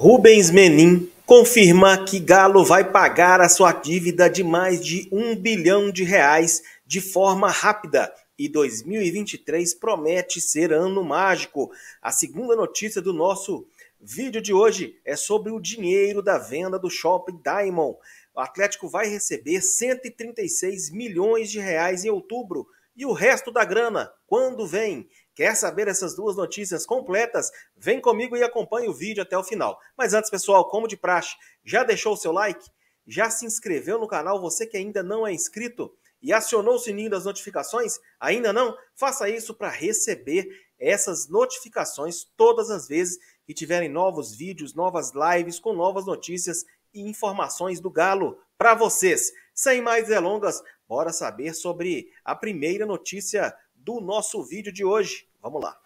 Rubens Menin confirma que Galo vai pagar a sua dívida de mais de um bilhão de reais de forma rápida e 2023 promete ser ano mágico. A segunda notícia do nosso vídeo de hoje é sobre o dinheiro da venda do Shopping Diamond. O Atlético vai receber 136 milhões de reais em outubro e o resto da grana quando vem? Quer saber essas duas notícias completas? Vem comigo e acompanhe o vídeo até o final. Mas antes, pessoal, como de praxe, já deixou o seu like? Já se inscreveu no canal você que ainda não é inscrito? E acionou o sininho das notificações? Ainda não? Faça isso para receber essas notificações todas as vezes que tiverem novos vídeos, novas lives com novas notícias e informações do Galo para vocês. Sem mais delongas, bora saber sobre a primeira notícia do nosso vídeo de hoje. Vamos lá.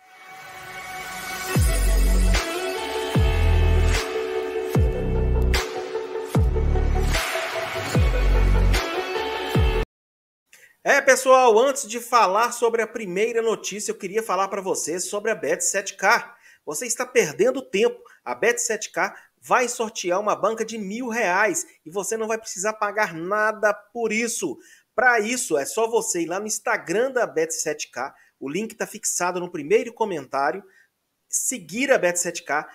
É, pessoal, antes de falar sobre a primeira notícia, eu queria falar para vocês sobre a Bet7k. Você está perdendo tempo. A Bet7k vai sortear uma banca de mil reais e você não vai precisar pagar nada por isso. Para isso, é só você ir lá no Instagram da Bet7k, o link está fixado no primeiro comentário. Seguir a Bet7k,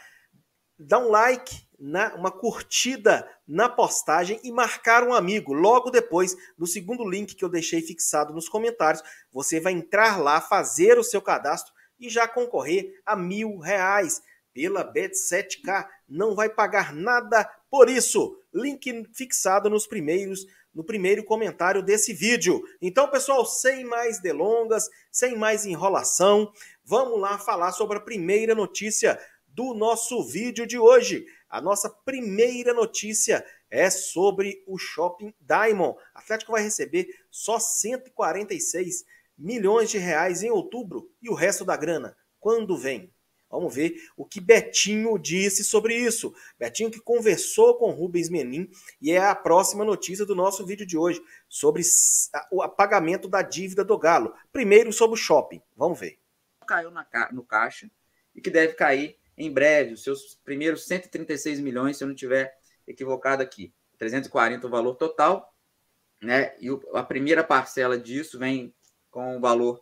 dar um like, na, né? uma curtida na postagem e marcar um amigo. Logo depois, no segundo link que eu deixei fixado nos comentários, você vai entrar lá, fazer o seu cadastro e já concorrer a mil reais pela Bet7k. Não vai pagar nada por isso link fixado nos primeiros no primeiro comentário desse vídeo. Então, pessoal, sem mais delongas, sem mais enrolação, vamos lá falar sobre a primeira notícia do nosso vídeo de hoje. A nossa primeira notícia é sobre o Shopping Diamond. Atlético vai receber só 146 milhões de reais em outubro e o resto da grana quando vem? Vamos ver o que Betinho disse sobre isso. Betinho que conversou com Rubens Menin e é a próxima notícia do nosso vídeo de hoje sobre o apagamento da dívida do Galo. Primeiro sobre o shopping. Vamos ver. Caiu na, no caixa e que deve cair em breve, os seus primeiros 136 milhões, se eu não tiver equivocado aqui. 340 o valor total, né? E a primeira parcela disso vem com o um valor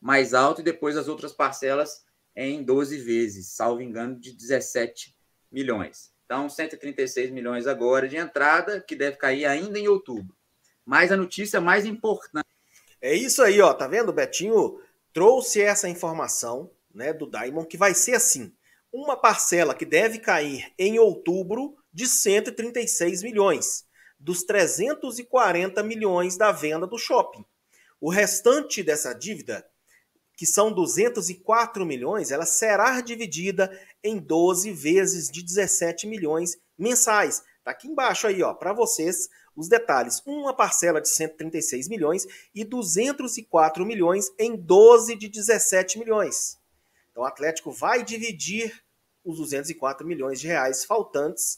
mais alto e depois as outras parcelas em 12 vezes, salvo engano, de 17 milhões. Então, 136 milhões agora de entrada, que deve cair ainda em outubro. Mas a notícia mais importante. É isso aí, ó. Tá vendo? Betinho trouxe essa informação né, do Diamond que vai ser assim: uma parcela que deve cair em outubro de 136 milhões, dos 340 milhões da venda do shopping. O restante dessa dívida que são 204 milhões, ela será dividida em 12 vezes de 17 milhões mensais. Tá aqui embaixo aí, ó, para vocês os detalhes. Uma parcela de 136 milhões e 204 milhões em 12 de 17 milhões. Então o Atlético vai dividir os 204 milhões de reais faltantes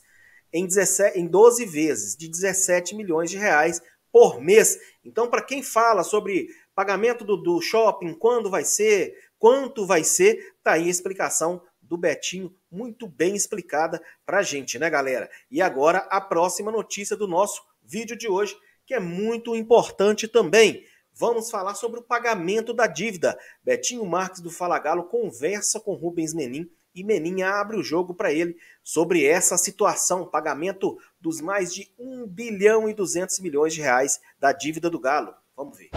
em, 17, em 12 vezes, de 17 milhões de reais por mês. Então, para quem fala sobre pagamento do, do shopping, quando vai ser, quanto vai ser, tá aí a explicação do Betinho, muito bem explicada pra gente, né, galera? E agora a próxima notícia do nosso vídeo de hoje, que é muito importante também. Vamos falar sobre o pagamento da dívida. Betinho Marques do Fala Galo conversa com Rubens Menin e Menin abre o jogo para ele sobre essa situação, pagamento dos mais de 1 bilhão e 200 milhões de reais da dívida do Galo. Vamos ver.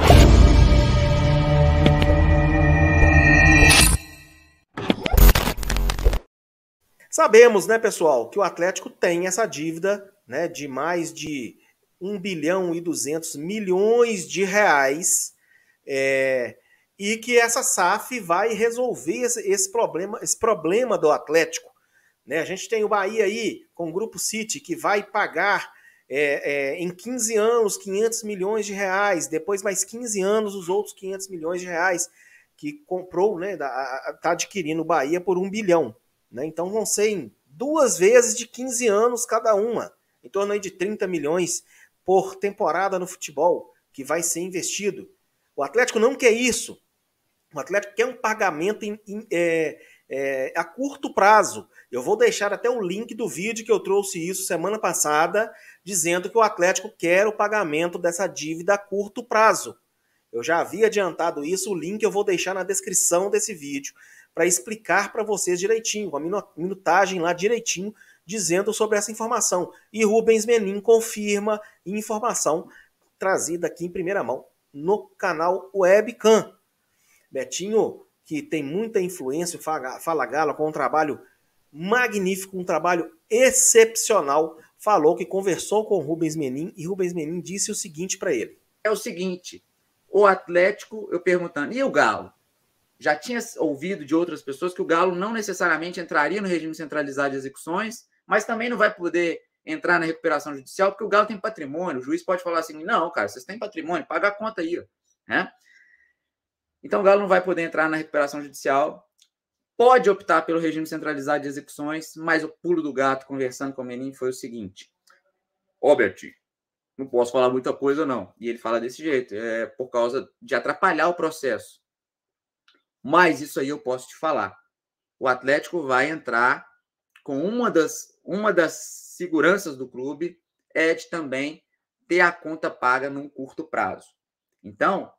Sabemos, né, pessoal, que o Atlético tem essa dívida né, de mais de 1 bilhão e 200 milhões de reais é, e que essa SAF vai resolver esse, esse, problema, esse problema do Atlético. Né? A gente tem o Bahia aí com o Grupo City que vai pagar é, é, em 15 anos, 500 milhões de reais, depois mais 15 anos, os outros 500 milhões de reais que comprou, né, está adquirindo o Bahia por um bilhão. Né? Então vão ser em duas vezes de 15 anos cada uma, em torno aí de 30 milhões por temporada no futebol que vai ser investido. O Atlético não quer isso. O Atlético quer um pagamento é, é, a curto prazo. Eu vou deixar até o link do vídeo que eu trouxe isso semana passada, dizendo que o Atlético quer o pagamento dessa dívida a curto prazo. Eu já havia adiantado isso, o link eu vou deixar na descrição desse vídeo para explicar para vocês direitinho, uma minutagem lá direitinho dizendo sobre essa informação. E Rubens Menin confirma informação trazida aqui em primeira mão no canal Webcam. Betinho que tem muita influência, o Fala, Fala Galo, com um trabalho magnífico, um trabalho excepcional, falou que conversou com Rubens Menin e Rubens Menin disse o seguinte para ele. É o seguinte, o Atlético, eu perguntando, e o Galo? Já tinha ouvido de outras pessoas que o Galo não necessariamente entraria no regime centralizado de execuções, mas também não vai poder entrar na recuperação judicial, porque o Galo tem patrimônio. O juiz pode falar assim: não, cara, vocês têm patrimônio, paga a conta aí. Né? Então, o Galo não vai poder entrar na recuperação judicial, pode optar pelo regime centralizado de execuções, mas o pulo do gato, conversando com o Menin, foi o seguinte: Robert, não posso falar muita coisa, não. E ele fala desse jeito, é por causa de atrapalhar o processo. Mas isso aí eu posso te falar. O Atlético vai entrar com uma das, uma das seguranças do clube, é de também ter a conta paga num curto prazo. Então,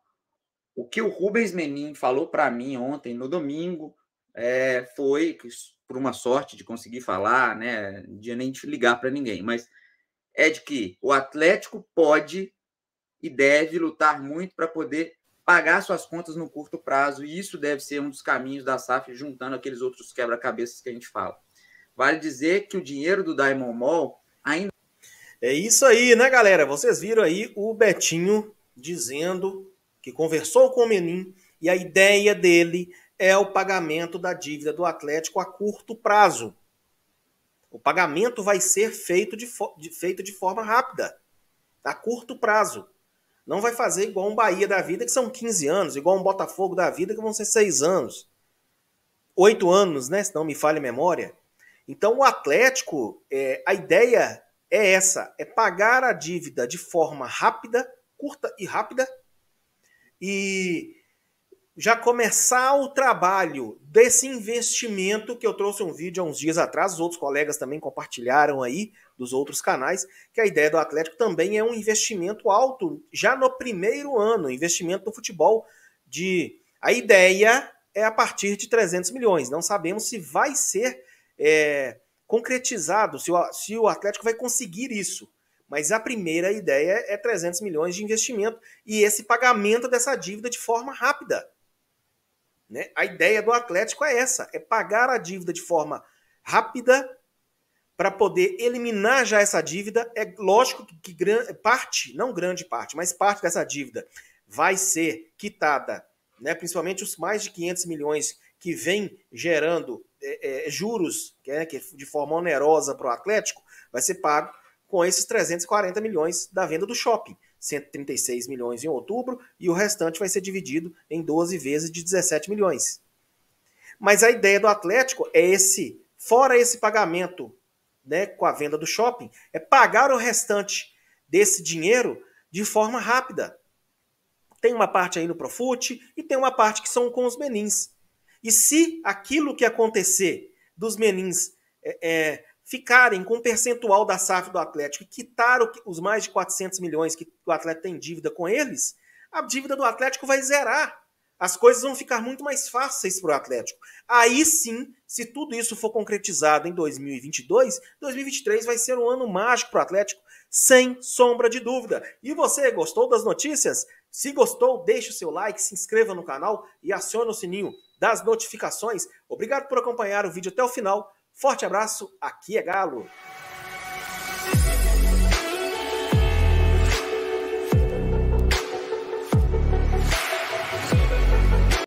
o que o Rubens Menin falou para mim ontem, no domingo, é, foi, por uma sorte de conseguir falar, né, de nem ligar para ninguém, mas é de que o Atlético pode e deve lutar muito para poder pagar suas contas no curto prazo, e isso deve ser um dos caminhos da SAF, juntando aqueles outros quebra-cabeças que a gente fala. Vale dizer que o dinheiro do Diamond Mall ainda. É isso aí, né, galera? Vocês viram aí o Betinho dizendo que conversou com o Menin e a ideia dele é o pagamento da dívida do Atlético a curto prazo. O pagamento vai ser feito de, de, feito de forma rápida, a curto prazo. Não vai fazer igual um Bahia da vida, que são 15 anos, igual um Botafogo da vida, que vão ser 6 anos. 8 anos, né? Se não me falha a memória. Então, o Atlético, é, a ideia é essa: é pagar a dívida de forma rápida, curta e rápida, e já começar o trabalho desse investimento que eu trouxe um vídeo há uns dias atrás, os outros colegas também compartilharam aí dos outros canais, que a ideia do Atlético também é um investimento alto já no primeiro ano, investimento no futebol de a ideia é a partir de 300 milhões. Não sabemos se vai ser é, concretizado, se o, se o Atlético vai conseguir isso. Mas a primeira ideia é 300 milhões de investimento e esse pagamento dessa dívida de forma rápida. Né? A ideia do Atlético é essa: é pagar a dívida de forma rápida para poder eliminar já essa dívida. É lógico que parte, não grande parte, mas parte dessa dívida vai ser quitada, né? principalmente os mais de 500 milhões que vem gerando é, é, juros né? que, é, que de forma onerosa para o Atlético, vai ser pago com esses 340 milhões da venda do shopping. 136 milhões em outubro e o restante vai ser dividido em 12 vezes de 17 milhões. Mas a ideia do Atlético é esse, fora esse pagamento, né, com a venda do shopping, é pagar o restante desse dinheiro de forma rápida. Tem uma parte aí no Profute e tem uma parte que são com os menins. E se aquilo que acontecer dos menins é, é ficarem com um percentual da SAF do Atlético e quitar os mais de 400 milhões que o Atlético tem dívida com eles, a dívida do Atlético vai zerar. As coisas vão ficar muito mais fáceis para o Atlético. Aí sim, se tudo isso for concretizado em 2022, 2023 vai ser um ano mágico para o Atlético, sem sombra de dúvida. E você, gostou das notícias? Se gostou, deixe o seu like, se inscreva no canal e acione o sininho das notificações. Obrigado por acompanhar o vídeo até o final. Forte abraço, aqui é Galo!